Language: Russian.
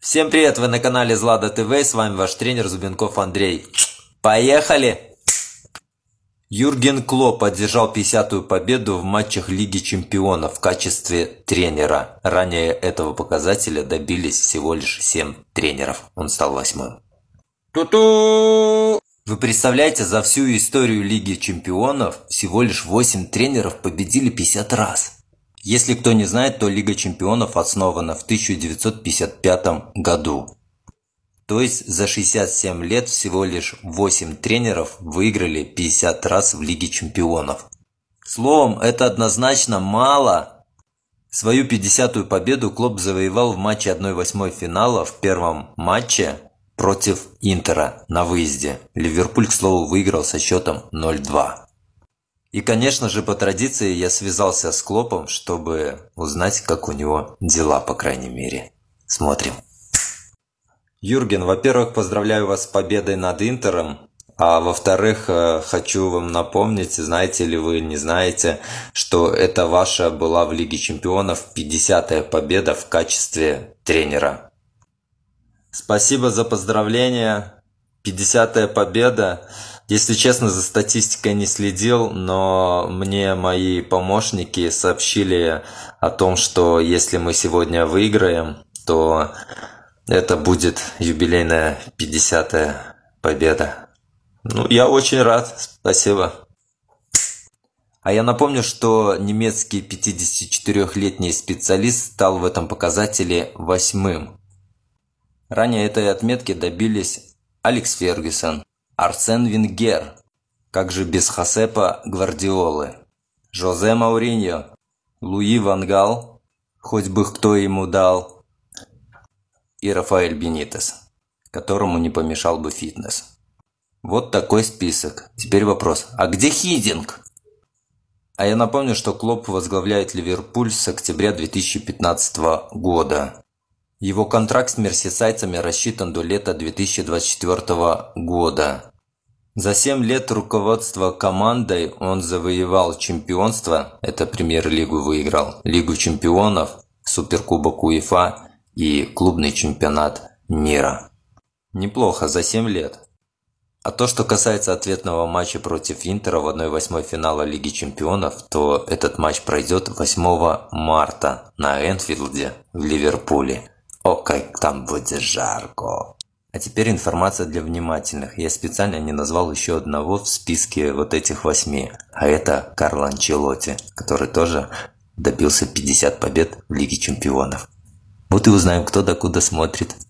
Всем привет, вы на канале Злада ТВ, с вами ваш тренер Зубенков Андрей. Поехали! Юрген Клоп одержал 50-ю победу в матчах Лиги Чемпионов в качестве тренера. Ранее этого показателя добились всего лишь 7 тренеров. Он стал восьмым. Ту-ту! Вы представляете, за всю историю Лиги Чемпионов всего лишь 8 тренеров победили 50 раз. Если кто не знает, то Лига чемпионов основана в 1955 году. То есть за 67 лет всего лишь 8 тренеров выиграли 50 раз в Лиге чемпионов. Словом, это однозначно мало. Свою 50-ю победу клуб завоевал в матче 1-8 финала в первом матче против Интера на выезде. Ливерпуль, к слову, выиграл со счетом 0-2. И, конечно же, по традиции я связался с Клопом, чтобы узнать, как у него дела, по крайней мере. Смотрим. Юрген, во-первых, поздравляю вас с победой над Интером. А во-вторых, э, хочу вам напомнить, знаете ли вы, не знаете, что это ваша была в Лиге Чемпионов 50-я победа в качестве тренера. Спасибо за поздравления. 50-я победа. Если честно, за статистикой не следил, но мне мои помощники сообщили о том, что если мы сегодня выиграем, то это будет юбилейная 50-я победа. Ну, я очень рад, спасибо. А я напомню, что немецкий 54-летний специалист стал в этом показателе восьмым. Ранее этой отметки добились Алекс Фергюсон, Арсен Венгер. Как же без Хосепа Гвардиолы? Жозе Мауриньо. Луи Вангал. Хоть бы кто ему дал. И Рафаэль Бенитес, которому не помешал бы фитнес. Вот такой список. Теперь вопрос. А где Хидинг? А я напомню, что Клоп возглавляет Ливерпуль с октября 2015 года. Его контракт с мерсисайцами рассчитан до лета 2024 года. За 7 лет руководства командой он завоевал чемпионство, это премьер-лигу выиграл, Лигу чемпионов, Суперкубок УЕФА и клубный чемпионат мира. Неплохо, за 7 лет. А то, что касается ответного матча против Интера в 1-8 финала Лиги Чемпионов, то этот матч пройдет 8 марта на Энфилде в Ливерпуле. О, как там будет жарко! А теперь информация для внимательных. Я специально не назвал еще одного в списке вот этих восьми. А это Карл Анчелотти, который тоже добился 50 побед в Лиге Чемпионов. Вот и узнаем, кто докуда смотрит.